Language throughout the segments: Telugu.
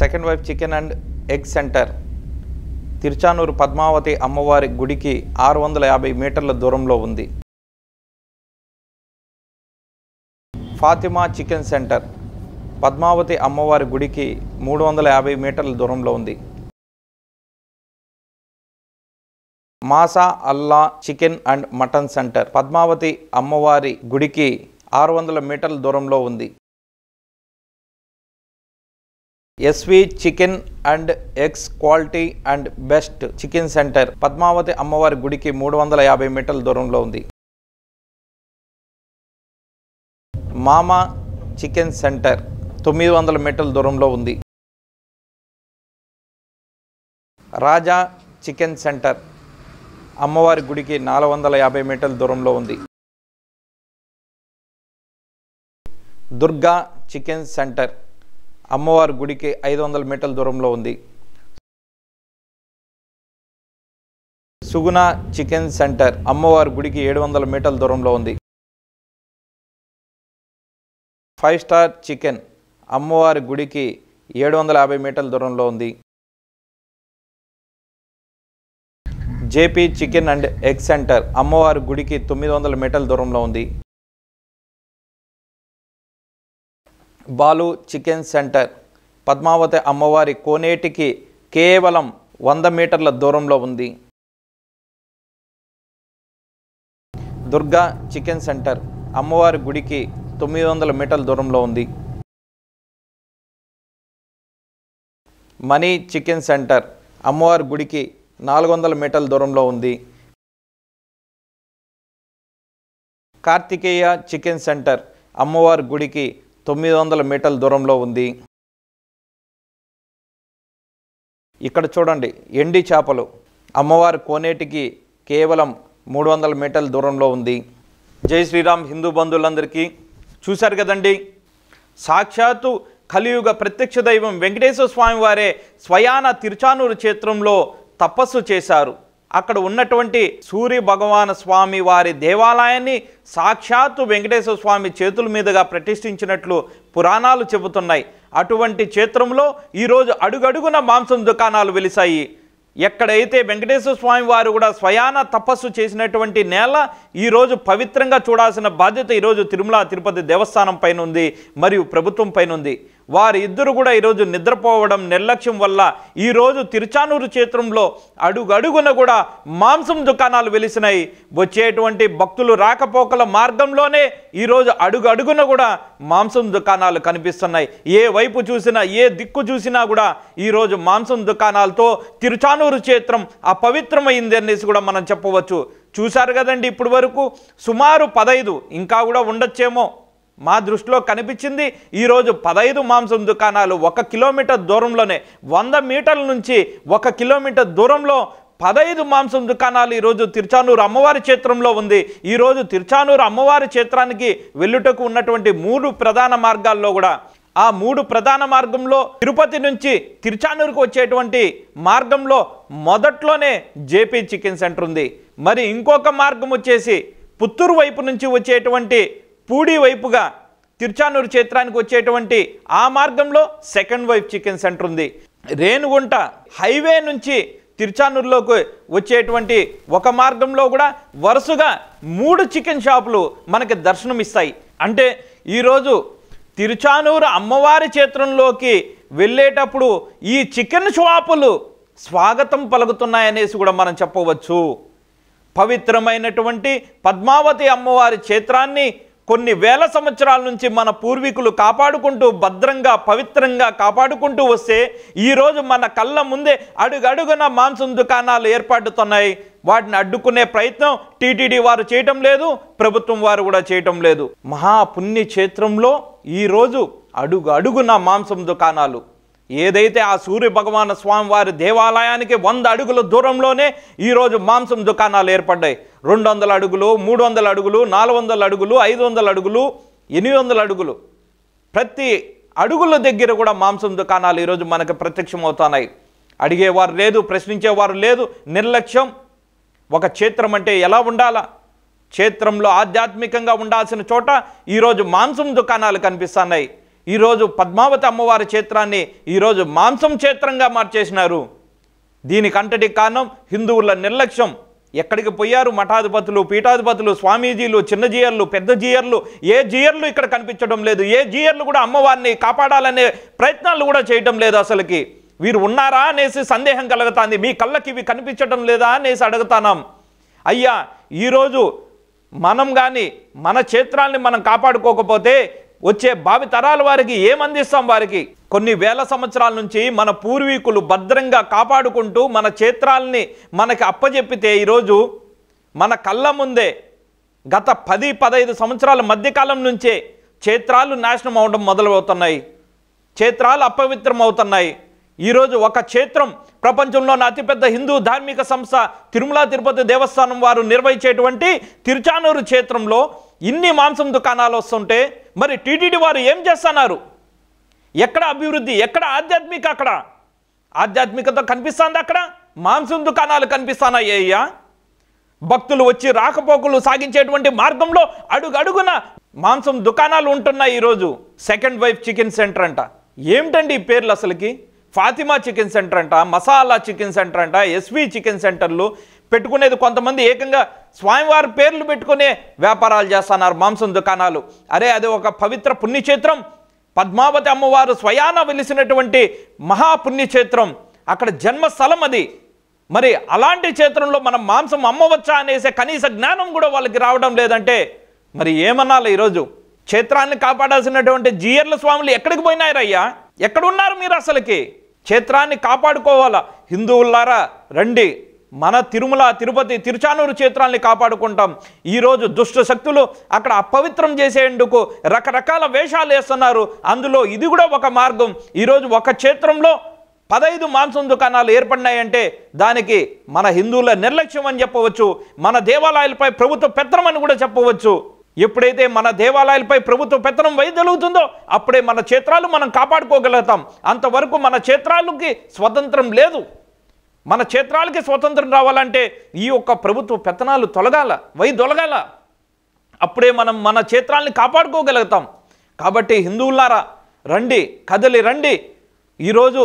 second wife chicken and egg centre Tiruchanur Padmavathi అమ్మవారి గుడికి ఆరు వందల యాభై మీటర్ల దూరంలో ఉంది ఫాతిమా చికెన్ సెంటర్ పద్మావతి అమ్మవారి గుడికి మూడు వందల యాభై మీటర్ల దూరంలో ఉంది Masha Allah chicken and mutton centre Padmavathi అమ్మవారి గుడికి ఆరు వందల మీటర్ల దూరంలో ఉంది SV chicken and eggs quality and best chicken centre Padmavathi అమ్మవారి గుడికి మూడు వందల యాభై మీటర్ల దూరంలో ఉంది మామా చికెన్ సెంటర్ తొమ్మిది వందల మీటర్ల దూరంలో ఉంది రాజా చికెన్ సెంటర్ అమ్మవారి గుడికి నాలుగు వందల యాభై మీటర్ల దూరంలో ఉంది దుర్గా చికెన్ సెంటర్ అమ్మవారి గుడికి ఐదు వందల మీటర్ల దూరంలో ఉంది సుగుణ చికెన్ సెంటర్ అమ్మవారి గుడికి ఏడు వందల మీటర్ల దూరంలో ఉంది ఫైవ్ స్టార్ చికెన్ అమ్మవారి గుడికి ఏడు వందల యాభై మీటర్ల దూరంలో ఉంది JP chicken and egg centre అమ్మవారి గుడికి తొమ్మిది వందల మీటర్ల దూరంలో ఉంది బాలు చికెన్ సెంటర్ పద్మావతి అమ్మవారి కోనేటికి కేవలం వంద మీటర్ల దూరంలో ఉంది దుర్గా చికెన్ సెంటర్ అమ్మవారి గుడికి తొమ్మిది వందల మీటర్ల దూరంలో ఉంది మనీ చికెన్ సెంటర్ అమ్మవారి గుడికి నాలుగు వందల మీటర్ల దూరంలో ఉంది కార్తికేయ చికెన్ సెంటర్ అమ్మవారి గుడికి తొమ్మిది వందల మీటర్ల దూరంలో ఉంది ఇక్కడ చూడండి ఎండి చేపలు అమ్మవారి కోనేటికి కేవలం మూడు వందల మీటర్ల దూరంలో ఉంది జై శ్రీరామ్ హిందూ బంధువులందరికీ చూశారు కదండి సాక్షాత్తు కలియుగ ప్రత్యక్ష దైవం వెంకటేశ్వర స్వామి వారే స్వయాన తిరుచానూరు క్షేత్రంలో తపస్సు చేశారు అక్కడ ఉన్నటువంటి సూర్య భగవాన్ స్వామి వారి దేవాలయాన్ని సాక్షాత్తు వెంకటేశ్వర స్వామి చేతుల మీదుగా ప్రతిష్ఠించినట్లు పురాణాలు చెబుతున్నాయి అటువంటి క్షేత్రంలో ఈరోజు అడుగడుగున మాంసం దుకాణాలు వెలిశాయి ఎక్కడైతే వెంకటేశ్వర స్వామి వారు కూడా స్వయాన తపస్సు చేసినటువంటి నేల ఈరోజు పవిత్రంగా చూడాల్సిన బాధ్యత ఈరోజు తిరుమల తిరుపతి దేవస్థానం పైన ఉంది మరియు ప్రభుత్వం పైన ఉంది వారిద్దరు కూడా ఈరోజు నిద్రపోవడం నిర్లక్ష్యం వల్ల ఈరోజు తిరుచానూరు క్షేత్రంలో అడుగడుగున కూడా మాంసం దుకాణాలు వెలిసినాయి వచ్చేటువంటి భక్తులు రాకపోకల మార్గంలోనే ఈరోజు అడుగడుగున కూడా మాంసం దుకాణాలు కనిపిస్తున్నాయి ఏ వైపు చూసినా ఏ దిక్కు చూసినా కూడా ఈరోజు మాంసం దుకాణాలతో తిరుచానూరు క్షేత్రం అపవిత్రమైంది అనేసి కూడా మనం చెప్పవచ్చు చూశారు కదండి ఇప్పుడు వరకు సుమారు పదైదు ఇంకా కూడా ఉండొచ్చేమో మా దృష్టిలో కనిపించింది ఈరోజు పదహైదు మాంసం దుకాణాలు ఒక కిలోమీటర్ దూరంలోనే వంద మీటర్ల నుంచి ఒక కిలోమీటర్ దూరంలో పదహైదు మాంసం దుకాణాలు ఈరోజు తిరుచానూరు అమ్మవారి క్షేత్రంలో ఉంది ఈరోజు తిరుచానూరు అమ్మవారి క్షేత్రానికి వెళ్ళుటకు ఉన్నటువంటి మూడు ప్రధాన మార్గాల్లో కూడా ఆ మూడు ప్రధాన మార్గంలో తిరుపతి నుంచి తిరుచానూరుకు వచ్చేటువంటి మార్గంలో మొదట్లోనే జేపీ చికెన్ సెంటర్ ఉంది మరి ఇంకొక మార్గం వచ్చేసి పుత్తూరు వైపు నుంచి వచ్చేటువంటి పూడి వైపుగా తిరుచానూరు క్షేత్రానికి వచ్చేటువంటి ఆ మార్గంలో సెకండ్ వైఫ్ చికెన్ సెంటర్ ఉంది రేణుగుంట హైవే నుంచి తిరుచానూరులోకి వచ్చేటువంటి ఒక మార్గంలో కూడా వరుసగా మూడు చికెన్ షాపులు మనకి దర్శనమిస్తాయి అంటే ఈరోజు తిరుచానూరు అమ్మవారి క్షేత్రంలోకి వెళ్ళేటప్పుడు ఈ చికెన్ షాపులు స్వాగతం పలుకుతున్నాయనేసి కూడా మనం చెప్పవచ్చు పవిత్రమైనటువంటి పద్మావతి అమ్మవారి క్షేత్రాన్ని కొన్ని వేల సంవత్సరాల నుంచి మన పూర్వీకులు కాపాడుకుంటూ భద్రంగా పవిత్రంగా కాపాడుకుంటూ వస్తే ఈరోజు మన కళ్ళ ముందే అడుగడుగున మాంసం దుకాణాలు ఏర్పడుతున్నాయి వాటిని అడ్డుకునే ప్రయత్నం టీటీడీ వారు చేయటం లేదు ప్రభుత్వం వారు కూడా చేయటం లేదు మహాపుణ్యక్షేత్రంలో ఈరోజు అడుగు అడుగున మాంసం దుకాణాలు ఏదైతే ఆ సూర్య భగవాన స్వామి వారి దేవాలయానికి వంద అడుగుల దూరంలోనే ఈరోజు మాంసం దుకాణాలు ఏర్పడ్డాయి రెండు వందల అడుగులు మూడు వందల అడుగులు నాలుగు వందల అడుగులు ఐదు వందల అడుగులు ఎనిమిది వందల అడుగులు ప్రతి అడుగుల దగ్గర కూడా మాంసం దుకాణాలు ఈరోజు మనకు ప్రత్యక్షమవుతున్నాయి అడిగేవారు లేదు ప్రశ్నించేవారు లేదు నిర్లక్ష్యం ఒక క్షేత్రం అంటే ఎలా ఉండాలా క్షేత్రంలో ఆధ్యాత్మికంగా ఉండాల్సిన చోట ఈరోజు మాంసం దుకాణాలు కనిపిస్తున్నాయి ఈరోజు పద్మావతి అమ్మవారి క్షేత్రాన్ని ఈరోజు మాంసం క్షేత్రంగా మార్చేసినారు దీనికంతటి కారణం హిందువుల నిర్లక్ష్యం ఎక్కడికి పోయారు మఠాధిపతులు పీఠాధిపతులు స్వామీజీలు చిన్న జీయర్లు పెద్ద జీయర్లు ఏ జీయర్లు ఇక్కడ కనిపించడం లేదు ఏ జీయర్లు కూడా అమ్మవారిని కాపాడాలనే ప్రయత్నాలు కూడా చేయటం లేదు అసలుకి వీరు ఉన్నారా అనేసి సందేహం కలుగుతుంది మీ కళ్ళకి ఇవి కనిపించడం లేదా అనేసి అడుగుతానాం అయ్యా ఈరోజు మనం కానీ మన క్షేత్రాన్ని మనం కాపాడుకోకపోతే వచ్చే భావి తరాల వారికి ఏమందిస్తాం వారికి కొన్ని వేల సంవత్సరాల నుంచి మన పూర్వీకులు భద్రంగా కాపాడుకుంటూ మన క్షేత్రాలని మనకి అప్పజెప్పితే ఈరోజు మన కళ్ళ ముందే గత పది పదహైదు సంవత్సరాల మధ్యకాలం నుంచే క్షేత్రాలు నాశనం అవడం మొదలవుతున్నాయి క్షేత్రాలు అపవిత్రం అవుతున్నాయి ఈరోజు ఒక క్షేత్రం ప్రపంచంలోని అతిపెద్ద హిందూ ధార్మిక సంస్థ తిరుమల తిరుపతి దేవస్థానం వారు నిర్వహించేటువంటి తిరుచానూరు క్షేత్రంలో ఇన్ని మాంసం దుకాణాలు వస్తుంటే మరి టీటీడీ వారు ఏం చేస్తున్నారు ఎక్కడ అభివృద్ధి ఎక్కడ ఆధ్యాత్మిక అక్కడ ఆధ్యాత్మికత కనిపిస్తుంది అక్కడ మాంసం దుకాణాలు కనిపిస్తున్నాయి అయ్యా భక్తులు వచ్చి రాకపోకలు సాగించేటువంటి మార్గంలో అడుగు అడుగున మాంసం దుకాణాలు ఉంటున్నాయి ఈరోజు సెకండ్ వైఫ్ చికెన్ సెంటర్ అంట ఏమిటండి ఈ పేర్లు అసలుకి ఫాతిమా చికెన్ సెంటర్ అంట మసాలా చికెన్ సెంటర్ అంట ఎస్వి చికెన్ సెంటర్లు పెట్టుకునేది కొంతమంది ఏకంగా స్వామివారి పేర్లు పెట్టుకునే వ్యాపారాలు చేస్తున్నారు మాంసం దుకాణాలు అరే అది ఒక పవిత్ర పుణ్యక్షేత్రం పద్మావతి అమ్మవారు స్వయాన వెలిసినటువంటి మహాపుణ్యక్షేత్రం అక్కడ జన్మస్థలం అది మరి అలాంటి క్షేత్రంలో మనం మాంసం అమ్మవచ్చా అనేసే కనీస జ్ఞానం కూడా వాళ్ళకి రావడం లేదంటే మరి ఏమన్నాలి ఈరోజు క్షేత్రాన్ని కాపాడాల్సినటువంటి జీయర్ల స్వాములు ఎక్కడికి పోయినారయ్యా ఎక్కడున్నారు మీరు అసలుకి క్షేత్రాన్ని కాపాడుకోవాలా హిందువులారా రండి మన తిరుమల తిరుపతి తిరుచానూరు క్షేత్రాన్ని కాపాడుకుంటాం ఈరోజు దుష్ట శక్తులు అక్కడ అపవిత్రం చేసేందుకు రకరకాల వేషాలు వేస్తున్నారు అందులో ఇది కూడా ఒక మార్గం ఈరోజు ఒక క్షేత్రంలో పదహైదు మాంసం దుకాణాలు ఏర్పడినాయంటే దానికి మన హిందువుల నిర్లక్ష్యం అని చెప్పవచ్చు మన దేవాలయాలపై ప్రభుత్వ పెత్తనం అని కూడా చెప్పవచ్చు ఎప్పుడైతే మన దేవాలయాలపై ప్రభుత్వ పెత్తనం వైదొలుగుతుందో అప్పుడే మన క్షేత్రాలు మనం కాపాడుకోగలుగుతాం అంతవరకు మన క్షేత్రాలకి స్వతంత్రం లేదు మన క్షేత్రాలకి స్వతంత్రం రావాలంటే ఈ యొక్క ప్రభుత్వ పెత్తనాలు తొలగాల వై దొలగాల అప్పుడే మనం మన క్షేత్రాలని కాపాడుకోగలుగుతాం కాబట్టి హిందువులారా రండి కదలి రండి ఈరోజు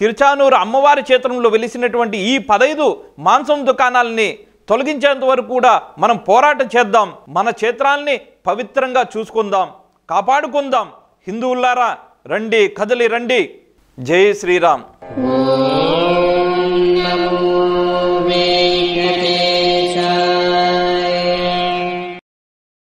తిరుచానూరు అమ్మవారి క్షేత్రంలో వెలిసినటువంటి ఈ పదైదు మాంసం దుకాణాలని తొలగించేంత వరకు కూడా మనం పోరాటం చేద్దాం మన క్షేత్రాలని పవిత్రంగా చూసుకుందాం కాపాడుకుందాం హిందువులారా రండి కదలి రండి జై శ్రీరామ్